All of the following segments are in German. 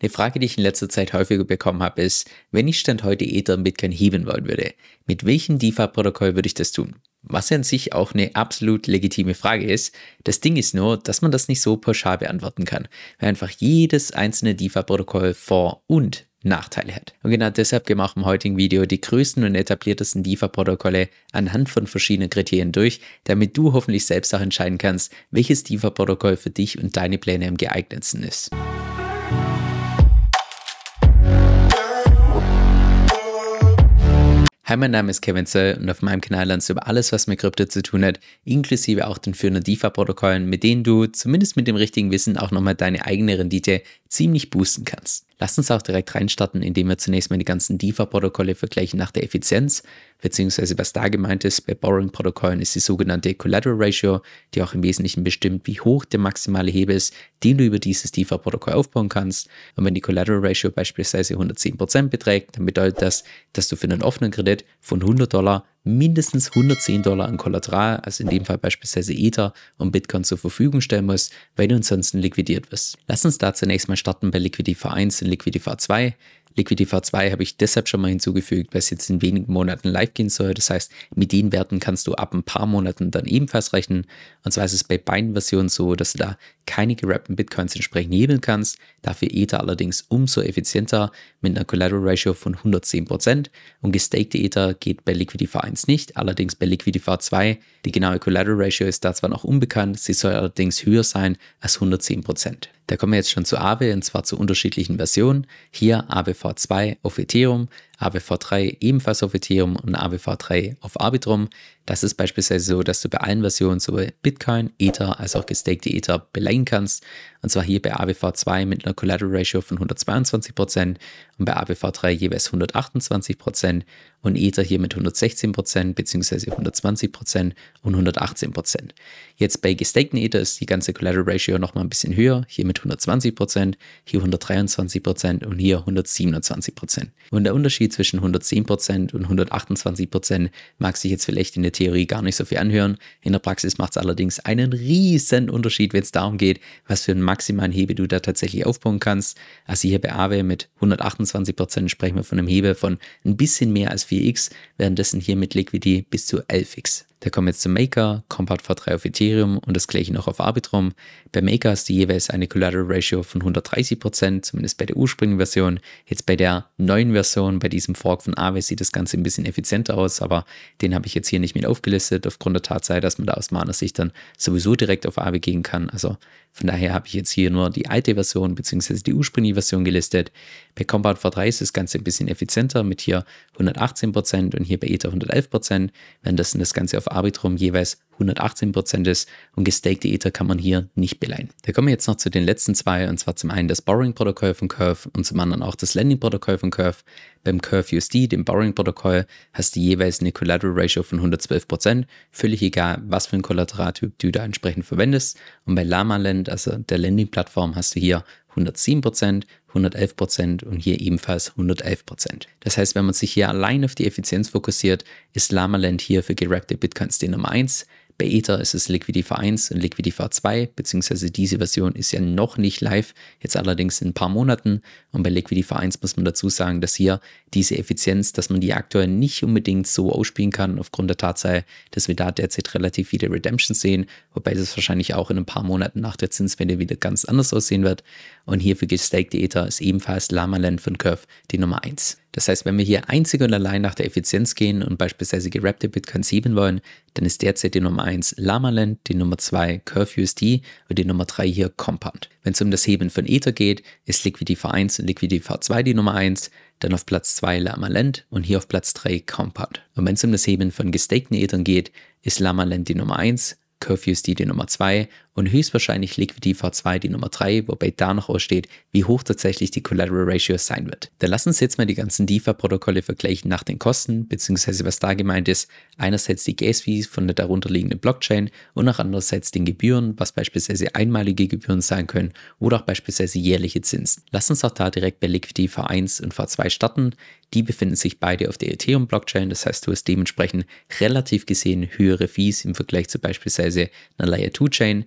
Eine Frage, die ich in letzter Zeit häufiger bekommen habe, ist, wenn ich Stand heute Ether und Bitcoin heben wollen würde, mit welchem DeFi-Protokoll würde ich das tun? Was ja an sich auch eine absolut legitime Frage ist. Das Ding ist nur, dass man das nicht so pauschal beantworten kann, weil einfach jedes einzelne DeFi-Protokoll Vor- und Nachteile hat. Und genau deshalb gehen wir auch im heutigen Video die größten und etabliertesten DeFi-Protokolle anhand von verschiedenen Kriterien durch, damit du hoffentlich selbst auch entscheiden kannst, welches DeFi-Protokoll für dich und deine Pläne am geeignetsten ist. Hi, mein Name ist Kevin Zell und auf meinem Kanal lernst du über alles, was mit Krypto zu tun hat, inklusive auch den führenden DeFi-Protokollen, mit denen du zumindest mit dem richtigen Wissen auch nochmal deine eigene Rendite ziemlich boosten kannst. Lass uns auch direkt reinstarten, indem wir zunächst mal die ganzen DeFi-Protokolle vergleichen nach der Effizienz beziehungsweise was da gemeint ist bei Borrowing-Protokollen, ist die sogenannte Collateral Ratio, die auch im Wesentlichen bestimmt, wie hoch der maximale Hebel ist, den du über dieses DeFi-Protokoll aufbauen kannst. Und wenn die Collateral Ratio beispielsweise 110% beträgt, dann bedeutet das, dass du für einen offenen Kredit von 100 Dollar mindestens 110 Dollar an Kollateral, also in dem Fall beispielsweise Ether und Bitcoin zur Verfügung stellen musst, weil du ansonsten liquidiert wirst. Lass uns da zunächst mal starten bei Liquidity V1 und Liquidity V2. Liquidity V2 habe ich deshalb schon mal hinzugefügt, weil es jetzt in wenigen Monaten live gehen soll. Das heißt, mit den Werten kannst du ab ein paar Monaten dann ebenfalls rechnen. Und zwar ist es bei beiden Versionen so, dass du da keine gerappten Bitcoins entsprechend hebeln kannst. Dafür Ether allerdings umso effizienter mit einer Collateral Ratio von 110%. Und gestakte Ether geht bei Liquidity V1 nicht, allerdings bei Liquidity V2. Die genaue Collateral Ratio ist da zwar noch unbekannt, sie soll allerdings höher sein als 110%. Da kommen wir jetzt schon zu Aave und zwar zu unterschiedlichen Versionen. Hier v 2 auf Ethereum, ABV3 ebenfalls auf Ethereum und ABV3 auf Arbitrum. Das ist beispielsweise so, dass du bei allen Versionen sowohl Bitcoin, Ether als auch gestakte Ether beleihen kannst. Und zwar hier bei ABV2 mit einer Collateral Ratio von 122% und bei ABV3 jeweils 128% und Ether hier mit 116% bzw. 120% und 118%. Jetzt bei gestakten Ether ist die ganze Collateral Ratio nochmal ein bisschen höher, hier mit 120%, hier 123% und hier 127%. Und der Unterschied Theorie zwischen 110% und 128% mag sich jetzt vielleicht in der Theorie gar nicht so viel anhören. In der Praxis macht es allerdings einen riesen Unterschied, wenn es darum geht, was für einen maximalen Hebel du da tatsächlich aufbauen kannst. Also hier bei AWE mit 128% sprechen wir von einem Hebel von ein bisschen mehr als 4x, währenddessen hier mit Liquidity bis zu 11x. Da kommen jetzt zu Maker, Compact V3 auf Ethereum und das gleiche noch auf Arbitrum. Bei Maker hast du jeweils eine Collateral Ratio von 130%, zumindest bei der ursprünglichen Version. Jetzt bei der neuen Version, bei diesem Fork von Aave, sieht das Ganze ein bisschen effizienter aus, aber den habe ich jetzt hier nicht mit aufgelistet, aufgrund der Tatsache, dass man da aus meiner Sicht dann sowieso direkt auf Aave gehen kann. Also von daher habe ich jetzt hier nur die alte Version bzw. die ursprüngliche Version gelistet. Bei Compound V3 ist das Ganze ein bisschen effizienter mit hier 118% und hier bei Ether 111%, wenn das das Ganze auf Arbitrum jeweils 118 Prozent ist und gestakte Ether kann man hier nicht beleihen. Da kommen wir jetzt noch zu den letzten zwei und zwar zum einen das Borrowing-Protokoll von Curve und zum anderen auch das Lending-Protokoll von Curve. Beim Curve USD, dem Borrowing-Protokoll, hast du jeweils eine Collateral Ratio von 112 Prozent, völlig egal, was für ein Kollateraltyp du da entsprechend verwendest. Und bei Lama Land, also der Lending-Plattform, hast du hier 110 Prozent 111 und hier ebenfalls 111 Das heißt, wenn man sich hier allein auf die Effizienz fokussiert, ist Lamaland hier für gerappte Bitcoins die Nummer 1. Bei Ether ist es Liquidifa 1 und Liquidifa 2, beziehungsweise diese Version ist ja noch nicht live, jetzt allerdings in ein paar Monaten. Und bei Liquidifa 1 muss man dazu sagen, dass hier diese Effizienz, dass man die aktuell nicht unbedingt so ausspielen kann, aufgrund der Tatsache, dass wir da derzeit relativ viele Redemptions sehen, wobei das wahrscheinlich auch in ein paar Monaten nach der Zinswende wieder ganz anders aussehen wird. Und hierfür gestaked Ether ist ebenfalls Lamaland von Curve die Nummer 1. Das heißt, wenn wir hier einzig und allein nach der Effizienz gehen und beispielsweise gerappte Bitcoin 7 wollen, dann ist derzeit die Nummer 1 Lamaland, die Nummer 2 CurveUSD und die Nummer 3 hier Compound. Wenn es um das Heben von Ether geht, ist Liquidity V1 und Liquidity V2 die Nummer 1, dann auf Platz 2 Lamaland und hier auf Platz 3 Compound. Und wenn es um das Heben von gestakten Ethern geht, ist Lamaland die Nummer 1, CurveUSD die Nummer 2 und höchstwahrscheinlich Liquidity v 2 die Nummer 3, wobei da noch aussteht, wie hoch tatsächlich die Collateral Ratio sein wird. Dann lass uns jetzt mal die ganzen DeFi-Protokolle vergleichen nach den Kosten, beziehungsweise was da gemeint ist. Einerseits die Gas-Fees von der darunterliegenden Blockchain und auch andererseits den Gebühren, was beispielsweise einmalige Gebühren sein können oder auch beispielsweise jährliche Zinsen. Lass uns auch da direkt bei Liquidity V1 und V2 starten. Die befinden sich beide auf der Ethereum-Blockchain, das heißt, du hast dementsprechend relativ gesehen höhere Fees im Vergleich zu beispielsweise einer Layer 2-Chain.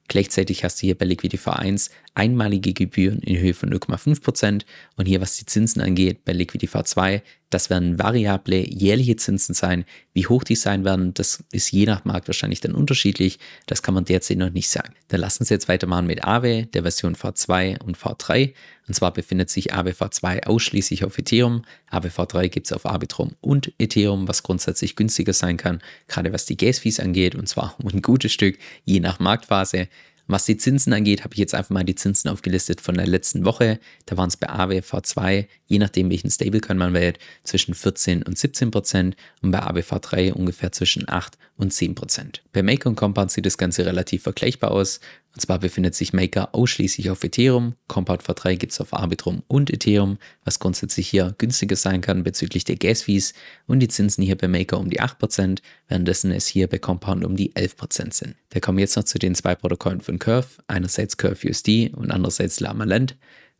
Gleichzeitig hast du hier bei Liquidity v 1 einmalige Gebühren in Höhe von 0,5% und hier, was die Zinsen angeht, bei Liquidity v 2, das werden variable jährliche Zinsen sein. Wie hoch die sein werden, das ist je nach Markt wahrscheinlich dann unterschiedlich. Das kann man derzeit noch nicht sagen. Dann lass uns jetzt weitermachen mit Aave, der Version V2 und V3. Und zwar befindet sich Aave V2 ausschließlich auf Ethereum. Aave V3 gibt es auf Arbitrum und Ethereum, was grundsätzlich günstiger sein kann, gerade was die Gas-Fees angeht. Und zwar um ein gutes Stück, je nach Marktphase. Was die Zinsen angeht, habe ich jetzt einfach mal die Zinsen aufgelistet von der letzten Woche. Da waren es bei awv 2 je nachdem welchen Stablecoin man wählt, zwischen 14 und 17 Prozent und bei awv 3 ungefähr zwischen 8 und 10 Prozent. Bei Make und Compound sieht das Ganze relativ vergleichbar aus. Und zwar befindet sich Maker ausschließlich auf Ethereum, Compound-V3 gibt es auf Arbitrum und Ethereum, was grundsätzlich hier günstiger sein kann bezüglich der Gas-Fees und die Zinsen hier bei Maker um die 8%, währenddessen es hier bei Compound um die 11% sind. Wir kommen jetzt noch zu den zwei Protokollen von Curve, einerseits Curve USD und andererseits Lama Land.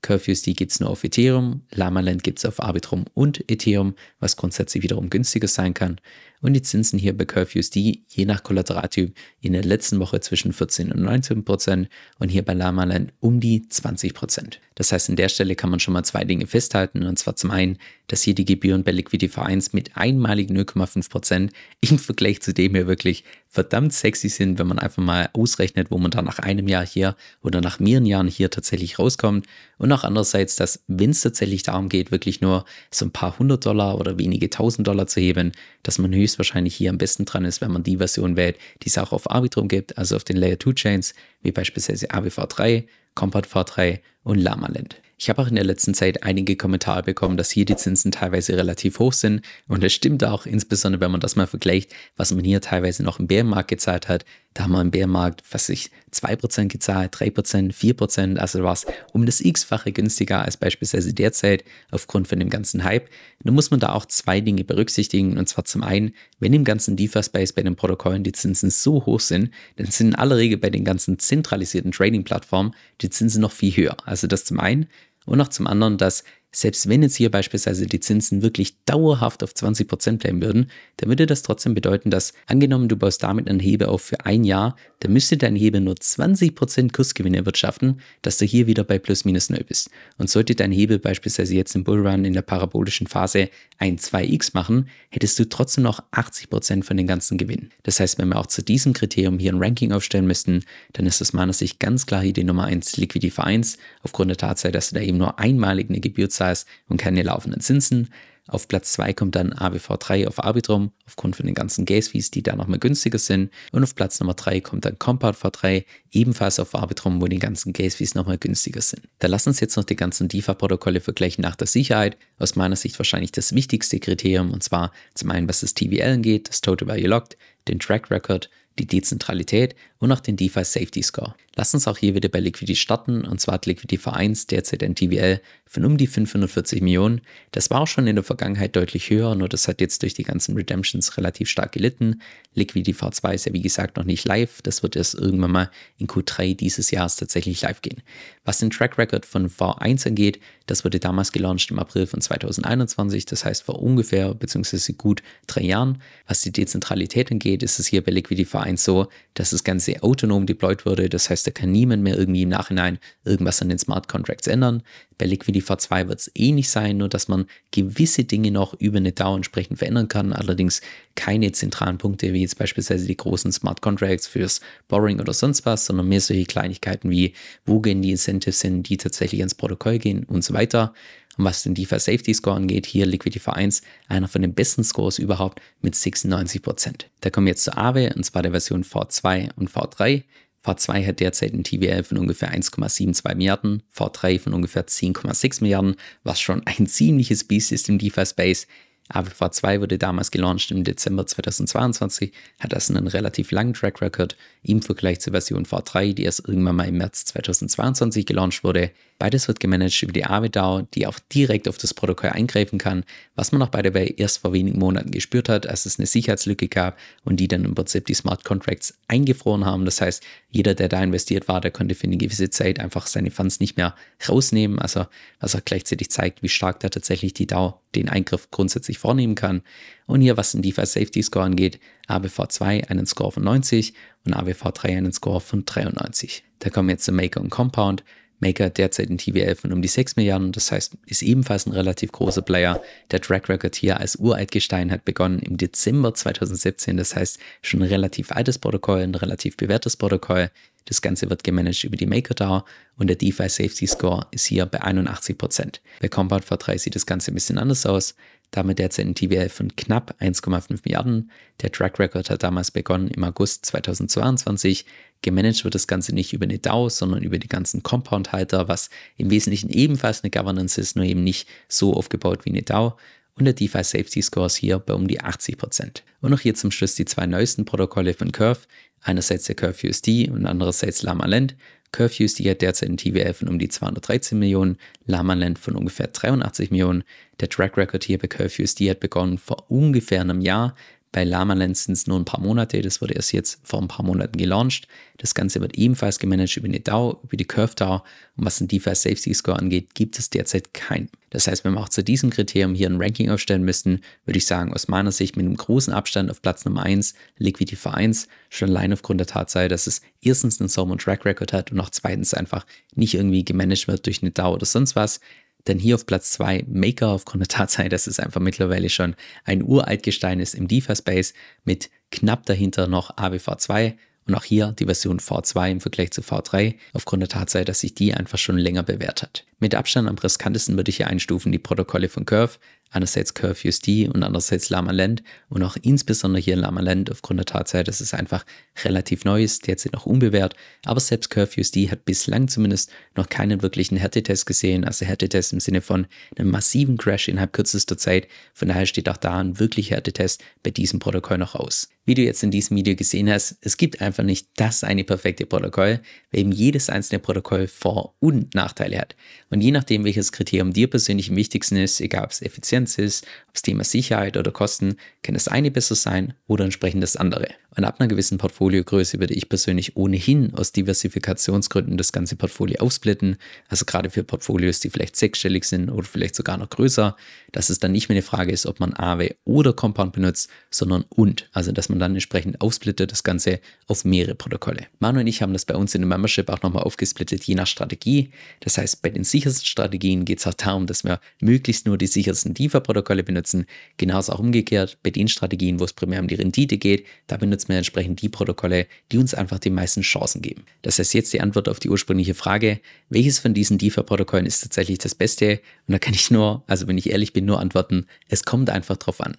USD gibt es nur auf Ethereum, Lamaland gibt es auf Arbitrum und Ethereum, was grundsätzlich wiederum günstiger sein kann und die Zinsen hier bei Curfews, die je nach Kollateraltyp in der letzten Woche zwischen 14 und 19 Prozent und hier bei Lama Land um die 20 Prozent. Das heißt, an der Stelle kann man schon mal zwei Dinge festhalten und zwar zum einen, dass hier die Gebühren bei Liquidity Vereins mit einmaligen 0,5 Prozent im Vergleich zu dem hier wirklich verdammt sexy sind, wenn man einfach mal ausrechnet, wo man dann nach einem Jahr hier oder nach mehreren Jahren hier tatsächlich rauskommt und auch andererseits, dass wenn es tatsächlich darum geht, wirklich nur so ein paar hundert Dollar oder wenige tausend Dollar zu heben, dass man höchstens höchstwahrscheinlich hier am besten dran ist, wenn man die Version wählt, die es auch auf Arbitrum gibt, also auf den Layer 2 Chains, wie beispielsweise awv 3 Compat V3 und Lamaland. Ich habe auch in der letzten Zeit einige Kommentare bekommen, dass hier die Zinsen teilweise relativ hoch sind. Und das stimmt auch, insbesondere wenn man das mal vergleicht, was man hier teilweise noch im Bärenmarkt gezahlt hat. Da haben wir im Bärenmarkt, was ich, 2% gezahlt, 3%, 4%, also war es um das x-fache günstiger als beispielsweise derzeit aufgrund von dem ganzen Hype. Nun muss man da auch zwei Dinge berücksichtigen. Und zwar zum einen, wenn im ganzen DeFi-Space bei den Protokollen die Zinsen so hoch sind, dann sind in aller Regel bei den ganzen zentralisierten Trading-Plattformen die Zinsen noch viel höher. Also das zum einen und noch zum anderen, dass selbst wenn jetzt hier beispielsweise die Zinsen wirklich dauerhaft auf 20% bleiben würden, dann würde das trotzdem bedeuten, dass angenommen du baust damit einen Hebel auf für ein Jahr, dann müsste dein Hebel nur 20% Kursgewinne erwirtschaften, dass du hier wieder bei plus minus 0 bist. Und sollte dein Hebel beispielsweise jetzt im Bullrun in der parabolischen Phase ein 2x machen, hättest du trotzdem noch 80% von den ganzen Gewinn. Das heißt, wenn wir auch zu diesem Kriterium hier ein Ranking aufstellen müssten, dann ist aus meiner Sicht ganz klar hier die Nummer 1 Liquidify 1, aufgrund der Tatsache, dass du da eben nur einmalig eine Gebühr zahlst Upsize und keine laufenden Zinsen. Auf Platz 2 kommt dann ABV3 auf Arbitrum aufgrund von den ganzen Gas Fees, die da nochmal günstiger sind. Und auf Platz Nummer 3 kommt dann Compound V3 ebenfalls auf Arbitrum, wo die ganzen Gas Fees nochmal günstiger sind. Da lassen uns jetzt noch die ganzen difa protokolle vergleichen nach der Sicherheit. Aus meiner Sicht wahrscheinlich das wichtigste Kriterium und zwar zum einen, was das TVL angeht, das Total Value Locked, den Track Record, die Dezentralität und auch den DeFi Safety Score. Lass uns auch hier wieder bei Liquidity starten und zwar hat Liquidity V1 derzeit ein TVL von um die 540 Millionen. Das war auch schon in der Vergangenheit deutlich höher, nur das hat jetzt durch die ganzen Redemptions relativ stark gelitten. Liquidity V2 ist ja wie gesagt noch nicht live, das wird erst irgendwann mal in Q3 dieses Jahres tatsächlich live gehen. Was den Track Record von V1 angeht, das wurde damals gelauncht im April von 2021, das heißt vor ungefähr bzw. gut drei Jahren. Was die Dezentralität angeht, ist es hier bei Liquidity V1 so, dass das Ganze sehr autonom deployed würde. Das heißt, da kann niemand mehr irgendwie im Nachhinein irgendwas an den Smart Contracts ändern. Bei Liquidity e 2 wird es eh ähnlich sein, nur dass man gewisse Dinge noch über eine DAO entsprechend verändern kann. Allerdings keine zentralen Punkte wie jetzt beispielsweise die großen Smart Contracts fürs Borrowing oder sonst was, sondern mehr solche Kleinigkeiten wie, wo gehen die Incentives hin, die tatsächlich ins Protokoll gehen und so weiter. Und was den DeFi Safety Score angeht, hier Liquidify 1, einer von den besten Scores überhaupt mit 96%. Da kommen wir jetzt zu Aave, und zwar der Version V2 und V3. V2 hat derzeit ein TVL von ungefähr 1,72 Milliarden, V3 von ungefähr 10,6 Milliarden, was schon ein ziemliches Biest ist im DeFi-Space. Aber V2 wurde damals gelauncht im Dezember 2022, hat das also einen relativ langen Track Record im Vergleich zur Version V3, die erst irgendwann mal im März 2022 gelauncht wurde. Beides wird gemanagt über die AWDAO, die auch direkt auf das Protokoll eingreifen kann, was man auch bei der erst vor wenigen Monaten gespürt hat, als es eine Sicherheitslücke gab und die dann im Prinzip die Smart Contracts eingefroren haben. Das heißt, jeder, der da investiert war, der konnte für eine gewisse Zeit einfach seine Funds nicht mehr rausnehmen. Also was auch gleichzeitig zeigt, wie stark da tatsächlich die DAO den Eingriff grundsätzlich vornehmen kann. Und hier, was den DeFi Safety Score angeht, ABV2 einen Score von 90 und ABV3 einen Score von 93. Da kommen wir jetzt zu Maker und Compound. Maker derzeit in TWL von um die 6 Milliarden. Das heißt, ist ebenfalls ein relativ großer Player. Der Track Record hier als Uraltgestein hat begonnen im Dezember 2017. Das heißt, schon ein relativ altes Protokoll, ein relativ bewährtes Protokoll. Das Ganze wird gemanagt über die MakerDAO und der DeFi Safety Score ist hier bei 81%. Bei Compound V3 sieht das Ganze ein bisschen anders aus. Damit derzeit ein TVL von knapp 1,5 Milliarden. Der Track Record hat damals begonnen im August 2022. Gemanagt wird das Ganze nicht über eine DAO, sondern über die ganzen Compound-Halter, was im Wesentlichen ebenfalls eine Governance ist, nur eben nicht so aufgebaut wie eine DAO und der DeFi Safety Score ist hier bei um die 80%. Und noch hier zum Schluss die zwei neuesten Protokolle von Curve, Einerseits der Curfew SD und andererseits Lama Lamaland. Curfew SD hat derzeit ein TWL von um die 213 Millionen, Lama Lamaland von ungefähr 83 Millionen. Der Track Record hier bei Curfew SD hat begonnen vor ungefähr einem Jahr. Bei Lama Lens sind es nur ein paar Monate, das wurde erst jetzt vor ein paar Monaten gelauncht. Das Ganze wird ebenfalls gemanagt über eine DAO, über die Curve DAO. Und was den DeFi Safety Score angeht, gibt es derzeit keinen. Das heißt, wenn wir auch zu diesem Kriterium hier ein Ranking aufstellen müssten, würde ich sagen, aus meiner Sicht mit einem großen Abstand auf Platz Nummer 1 Liquidity V1, schon allein aufgrund der Tatsache, dass es erstens einen Solomon Track Record hat und auch zweitens einfach nicht irgendwie gemanagt wird durch eine DAO oder sonst was. Denn hier auf Platz 2 Maker aufgrund der Tatsache, dass es einfach mittlerweile schon ein Uraltgestein ist im DeFi-Space mit knapp dahinter noch awv 2 und auch hier die Version V2 im Vergleich zu V3 aufgrund der Tatsache, dass sich die einfach schon länger bewährt hat. Mit Abstand am riskantesten würde ich hier einstufen die Protokolle von Curve, einerseits Curve USD und andererseits Lama Land und auch insbesondere hier in Lama Land aufgrund der Tatsache, dass es einfach relativ neu ist, derzeit noch unbewährt, aber selbst Curve USD hat bislang zumindest noch keinen wirklichen Härtetest gesehen, also Härtetest im Sinne von einem massiven Crash innerhalb kürzester Zeit, von daher steht auch da ein wirklicher Härtetest bei diesem Protokoll noch aus. Wie du jetzt in diesem Video gesehen hast, es gibt einfach nicht das eine perfekte Protokoll, weil eben jedes einzelne Protokoll Vor- und Nachteile hat. Und je nachdem, welches Kriterium dir persönlich am wichtigsten ist, egal ob es effizient Finanz ist, ob das Thema Sicherheit oder Kosten, kann das eine besser sein oder entsprechend das andere. Und ab einer gewissen Portfoliogröße würde ich persönlich ohnehin aus Diversifikationsgründen das ganze Portfolio aufsplitten. Also gerade für Portfolios, die vielleicht sechsstellig sind oder vielleicht sogar noch größer, dass es dann nicht mehr eine Frage ist, ob man AW oder Compound benutzt, sondern und. Also dass man dann entsprechend aufsplittet das Ganze auf mehrere Protokolle. Manu und ich haben das bei uns in der Membership auch nochmal aufgesplittet, je nach Strategie. Das heißt, bei den sichersten Strategien geht es auch darum, dass wir möglichst nur die sichersten DeFi Lieferprotokolle benutzen. Genauso auch umgekehrt bei den Strategien, wo es primär um die Rendite geht, da benutzen wir entsprechend die Protokolle, die uns einfach die meisten Chancen geben. Das heißt jetzt die Antwort auf die ursprüngliche Frage, welches von diesen DeFi-Protokollen ist tatsächlich das Beste? Und da kann ich nur, also wenn ich ehrlich bin, nur antworten, es kommt einfach drauf an.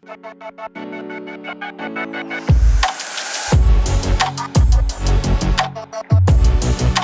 Musik